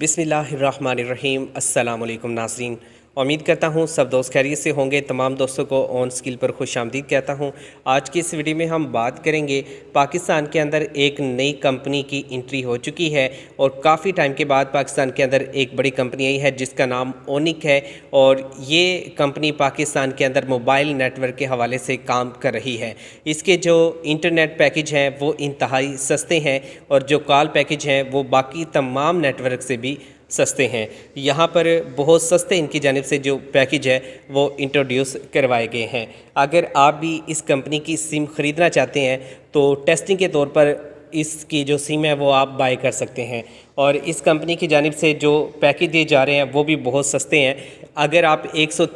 बिसमीम् अल्लाम नाजरीन उम्मीद करता हूँ सब दोस्त खैरियत से होंगे तमाम दोस्तों को ऑन स्किल पर खुश आमदीद कहता हूँ आज की इस वीडियो में हम बात करेंगे पाकिस्तान के अंदर एक नई कंपनी की इंट्री हो चुकी है और काफ़ी टाइम के बाद पाकिस्तान के अंदर एक बड़ी कंपनी आई है जिसका नाम ओनिक है और ये कंपनी पाकिस्तान के अंदर मोबाइल नेटवर्क के हवाले से काम कर रही है इसके जो इंटरनेट पैकेज हैं वो इंतहाई सस्ते हैं और जो कॉल पैकेज हैं वो बाकी तमाम नेटवर्क से भी सस्ते हैं यहाँ पर बहुत सस्ते इनकी जानब से जो पैकेज है वो इंट्रोड्यूस करवाए गए हैं अगर आप भी इस कंपनी की सिम ख़रीदना चाहते हैं तो टेस्टिंग के तौर पर इसकी जो सिम है वो आप बाई कर सकते हैं और इस कंपनी की जानब से जो पैकेज दिए जा रहे हैं वो भी बहुत सस्ते हैं अगर आप एक सौ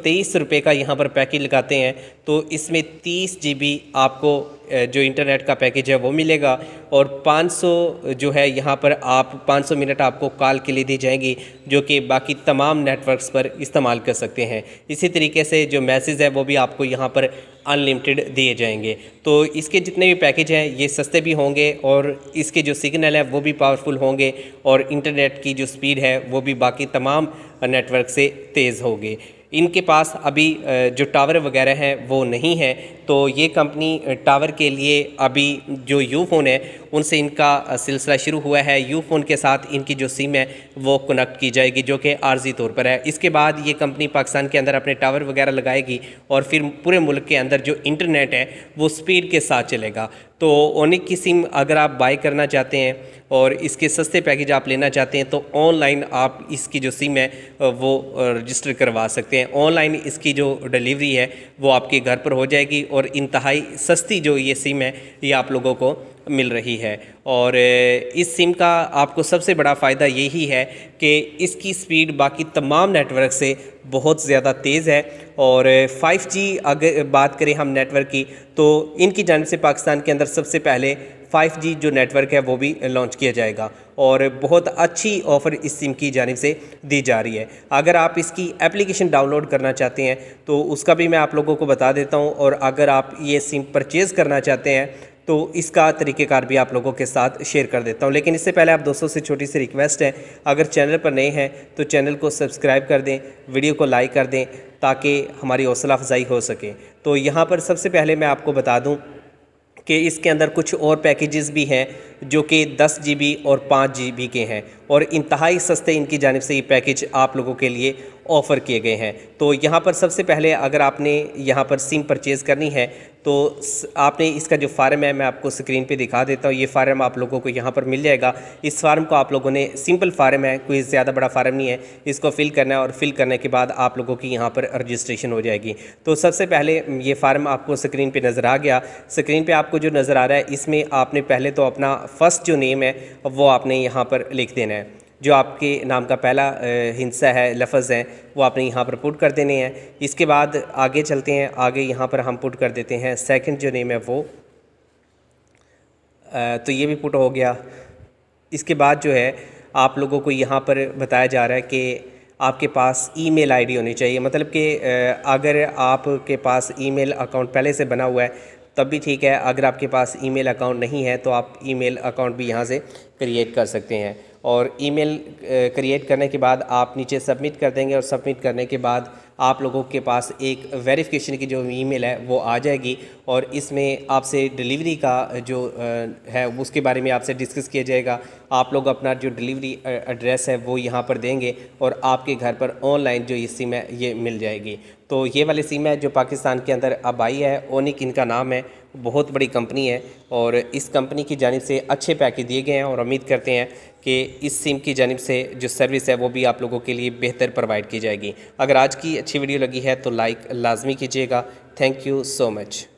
का यहाँ पर पैकेज लगाते हैं तो इसमें तीस जी आपको जो इंटरनेट का पैकेज है वो मिलेगा और 500 जो है यहाँ पर आप 500 मिनट आपको कॉल के लिए दी जाएंगी जो कि बाकी तमाम नेटवर्क्स पर इस्तेमाल कर सकते हैं इसी तरीके से जो मैसेज है वो भी आपको यहाँ पर अनलिमिटेड दिए जाएंगे तो इसके जितने भी पैकेज हैं ये सस्ते भी होंगे और इसके जो सिग्नल है वो भी पावरफुल होंगे और इंटरनेट की जो स्पीड है वो भी बाकी तमाम नेटवर्क से तेज़ होगी इनके पास अभी जो टावर वगैरह हैं वो नहीं है तो ये कंपनी टावर के लिए अभी जो यू फ़ोन है उनसे इनका सिलसिला शुरू हुआ है यू फ़ोन के साथ इनकी जो सिम है वो कनेक्ट की जाएगी जो कि आर्जी तौर पर है इसके बाद ये कंपनी पाकिस्तान के अंदर अपने टावर वगैरह लगाएगी और फिर पूरे मुल्क के अंदर जो इंटरनेट है वो स्पीड के साथ चलेगा तो ओनिक की सिम अगर आप बाय करना चाहते हैं और इसके सस्ते पैकेज आप लेना चाहते हैं तो ऑनलाइन आप इसकी जो सिम है वो रजिस्टर करवा सकते हैं ऑनलाइन इसकी जो डिलीवरी है वो आपके घर पर हो जाएगी और इंतहाई सस्ती जो ये सिम है ये आप लोगों को मिल रही है और इस सिम का आपको सबसे बड़ा फ़ायदा यही है कि इसकी स्पीड बाकी तमाम नेटवर्क से बहुत ज़्यादा तेज़ है और 5G अगर बात करें हम नेटवर्क की तो इनकी जानब से पाकिस्तान के अंदर सबसे पहले 5G जो नेटवर्क है वो भी लॉन्च किया जाएगा और बहुत अच्छी ऑफ़र इस सिम की जानब से दी जा रही है अगर आप इसकी एप्लीकेशन डाउनलोड करना चाहते हैं तो उसका भी मैं आप लोगों को बता देता हूँ और अगर आप ये सिम परचेज़ करना चाहते हैं तो इसका तरीक़ेकार भी आप लोगों के साथ शेयर कर देता हूँ लेकिन इससे पहले आप दोस्तों से छोटी सी रिक्वेस्ट है अगर चैनल पर नए हैं तो चैनल को सब्सक्राइब कर दें वीडियो को लाइक कर दें ताकि हमारी हौसला अफजाई हो सके तो यहाँ पर सबसे पहले मैं आपको बता दूँ कि इसके अंदर कुछ और पैकेजेस भी हैं जो कि दस जी और पाँच जी के हैं और इंतहाई सस्ते इनकी जानब से ये पैकेज आप लोगों के लिए ऑफ़र किए गए हैं तो यहाँ पर सबसे पहले अगर आपने यहाँ पर सिम परचेज़ करनी है तो आपने इसका जो फार्म है मैं आपको स्क्रीन पे दिखा देता हूँ ये फार्म आप लोगों को यहाँ पर मिल जाएगा इस फार्म को आप लोगों ने सिंपल फार्म है कोई ज़्यादा बड़ा फार्म नहीं है इसको फिल करना है और फिल करने के बाद आप लोगों की यहाँ पर रजिस्ट्रेशन हो जाएगी तो सबसे पहले ये फार्म आपको स्क्रीन पर नज़र आ गया स्क्रीन पर आपको जो नज़र आ रहा है इसमें आपने पहले तो अपना फ़र्स्ट जो नेम है वो आपने यहाँ पर लिख देना है जो आपके नाम का पहला हिंसा है लफज है वो आपने यहाँ पर पुट कर देने हैं इसके बाद आगे चलते हैं आगे यहाँ पर हम पुट कर देते हैं सेकंड जो नेम है वो तो ये भी पुट हो गया इसके बाद जो है आप लोगों को यहाँ पर बताया जा रहा है कि आपके पास ईमेल आईडी होनी चाहिए मतलब कि अगर आपके पास ईमेल अकाउंट पहले से बना हुआ है तब भी ठीक है अगर आपके पास ईमेल अकाउंट नहीं है तो आप ईमेल अकाउंट भी यहाँ से क्रिएट कर सकते हैं और ईमेल क्रिएट करने के बाद आप नीचे सबमिट कर देंगे और सबमिट करने के बाद आप लोगों के पास एक वेरिफिकेशन की जो ईमेल है वो आ जाएगी और इसमें आपसे डिलीवरी का जो है उसके बारे में आपसे डिस्कस किया जाएगा आप लोग अपना जो डिलीवरी एड्रेस है वो यहाँ पर देंगे और आपके घर पर ऑनलाइन जो ये सिम है ये मिल जाएगी तो ये वाली सिम है जो पाकिस्तान के अंदर अब आई है ओनिक इनका नाम है बहुत बड़ी कंपनी है और इस कंपनी की जानब से अच्छे पैकेज दिए गए हैं और उम्मीद करते हैं कि इस सिम की जानब से जो सर्विस है वो भी आप लोगों के लिए बेहतर प्रोवाइड की जाएगी अगर आज की अच्छी वीडियो लगी है तो लाइक लाजमी कीजिएगा थैंक यू सो मच